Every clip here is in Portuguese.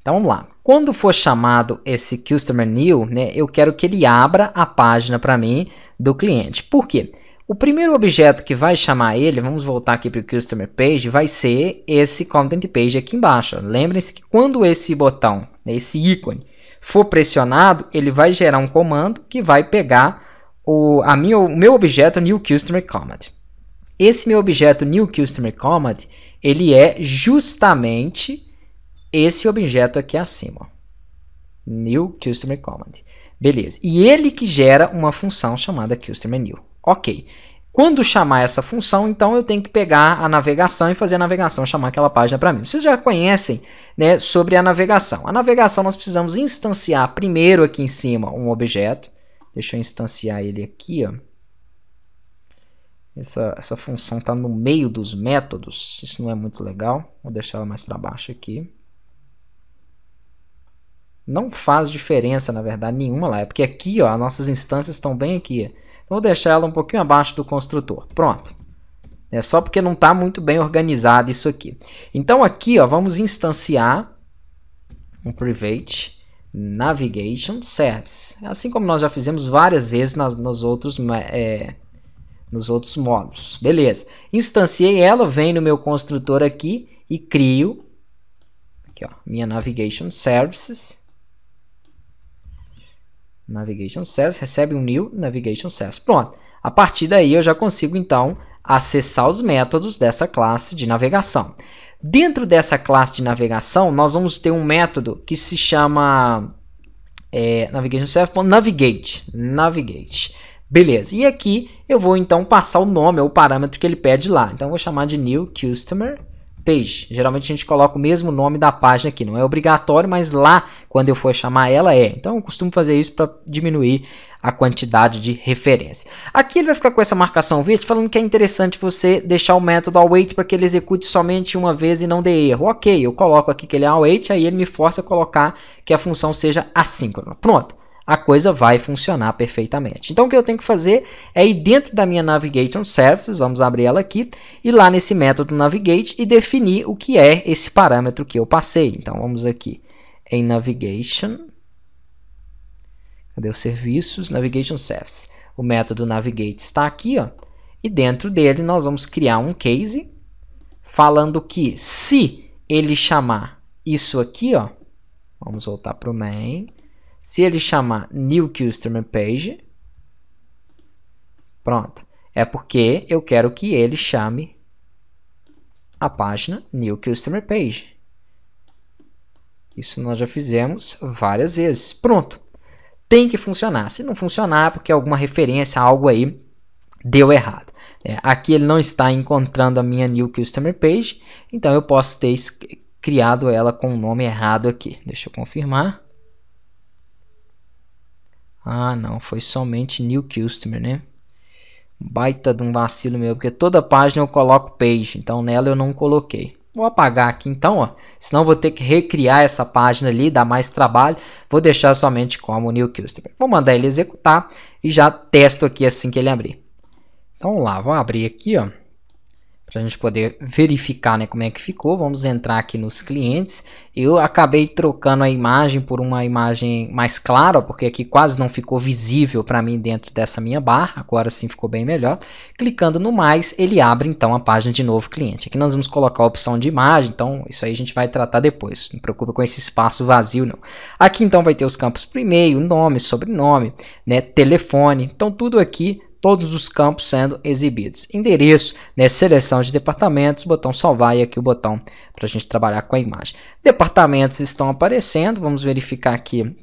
Então vamos lá. Quando for chamado esse Customer New, né, eu quero que ele abra a página para mim do cliente. Por quê? O primeiro objeto que vai chamar ele, vamos voltar aqui para o Customer Page, vai ser esse Content Page aqui embaixo. Lembrem-se que quando esse botão, né, esse ícone, for pressionado, ele vai gerar um comando que vai pegar o a minha, o meu objeto New Customer Command. Esse meu objeto New Customer Command, ele é justamente esse objeto aqui é acima. New Customer Command. Beleza. E ele que gera uma função chamada Customer New. Ok. Quando chamar essa função, então eu tenho que pegar a navegação e fazer a navegação chamar aquela página para mim. Vocês já conhecem né, sobre a navegação. A navegação nós precisamos instanciar primeiro aqui em cima um objeto. Deixa eu instanciar ele aqui. Ó. Essa, essa função está no meio dos métodos. Isso não é muito legal. Vou deixar ela mais para baixo aqui não faz diferença, na verdade, nenhuma lá. É porque aqui, ó, as nossas instâncias estão bem aqui. Então, vou deixar ela um pouquinho abaixo do construtor. Pronto. É só porque não está muito bem organizado isso aqui. Então aqui, ó, vamos instanciar um private navigation service. Assim como nós já fizemos várias vezes nas, nos, outros, é, nos outros modos Beleza. Instanciei ela, vem no meu construtor aqui e crio aqui, ó, minha navigation services Navigation Sales, recebe um new Navigation Sales. Pronto. A partir daí eu já consigo então acessar os métodos dessa classe de navegação. Dentro dessa classe de navegação, nós vamos ter um método que se chama é, Navigation Service Navigate. Navigate. Beleza, e aqui eu vou então passar o nome ou o parâmetro que ele pede lá. Então eu vou chamar de New Customer page. Geralmente a gente coloca o mesmo nome da página aqui. Não é obrigatório, mas lá, quando eu for chamar ela, é. Então eu costumo fazer isso para diminuir a quantidade de referência. Aqui ele vai ficar com essa marcação verde, falando que é interessante você deixar o método await para que ele execute somente uma vez e não dê erro. Ok, eu coloco aqui que ele é await, aí ele me força a colocar que a função seja assíncrona. Pronto a coisa vai funcionar perfeitamente. Então o que eu tenho que fazer é ir dentro da minha Navigation Services, vamos abrir ela aqui, e lá nesse método Navigate e definir o que é esse parâmetro que eu passei. Então vamos aqui em Navigation, cadê os serviços? Navigation Services. O método Navigate está aqui, ó, e dentro dele nós vamos criar um case falando que se ele chamar isso aqui, ó, vamos voltar para o main, se ele chamar New Customer Page, pronto. É porque eu quero que ele chame a página New Customer Page. Isso nós já fizemos várias vezes. Pronto. Tem que funcionar. Se não funcionar, é porque alguma referência, algo aí deu errado. É, aqui ele não está encontrando a minha New Customer Page, então eu posso ter criado ela com o um nome errado aqui. Deixa eu confirmar. Ah, não, foi somente new customer, né? Baita de um vacilo meu, porque toda página eu coloco page, então nela eu não coloquei. Vou apagar aqui então, ó, senão vou ter que recriar essa página ali, dá mais trabalho. Vou deixar somente como new customer. Vou mandar ele executar e já testo aqui assim que ele abrir. Então vamos lá, vou abrir aqui, ó para a gente poder verificar né, como é que ficou. Vamos entrar aqui nos clientes. Eu acabei trocando a imagem por uma imagem mais clara, porque aqui quase não ficou visível para mim dentro dessa minha barra. Agora sim ficou bem melhor. Clicando no mais, ele abre então a página de novo cliente. Aqui nós vamos colocar a opção de imagem, então isso aí a gente vai tratar depois. Não preocupa com esse espaço vazio não. Aqui então vai ter os campos por e-mail, nome, sobrenome, né, telefone. Então tudo aqui todos os campos sendo exibidos. Endereço, né, seleção de departamentos, botão salvar e aqui o botão para a gente trabalhar com a imagem. Departamentos estão aparecendo, vamos verificar aqui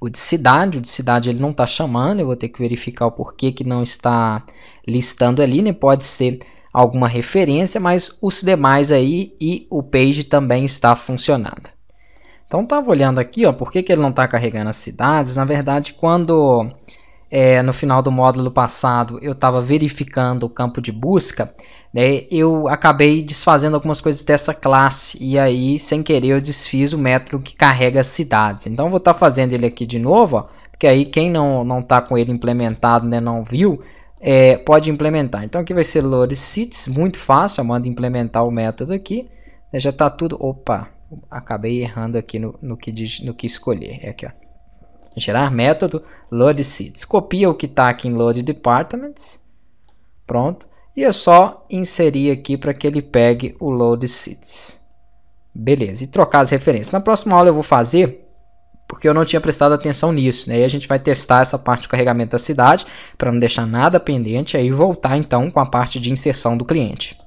o de cidade, o de cidade ele não está chamando, eu vou ter que verificar o porquê que não está listando ali, né? pode ser alguma referência, mas os demais aí e o page também está funcionando. Então estava olhando aqui, ó, por que, que ele não está carregando as cidades? Na verdade, quando é, no final do módulo passado eu estava verificando o campo de busca, né, eu acabei desfazendo algumas coisas dessa classe e aí, sem querer, eu desfiz o método que carrega as cidades. Então, vou estar tá fazendo ele aqui de novo, ó, porque aí quem não está com ele implementado, né, não viu, é, pode implementar. Então, aqui vai ser Lores Cities, muito fácil, eu mando implementar o método aqui. Né, já está tudo... Opa, acabei errando aqui no, no, que, no que escolher. É aqui, ó gerar método load seeds. Copia o que está aqui em load departments. Pronto. E é só inserir aqui para que ele pegue o load seeds. Beleza. E trocar as referências. Na próxima aula eu vou fazer porque eu não tinha prestado atenção nisso. Né? E a gente vai testar essa parte do carregamento da cidade para não deixar nada pendente aí voltar então com a parte de inserção do cliente.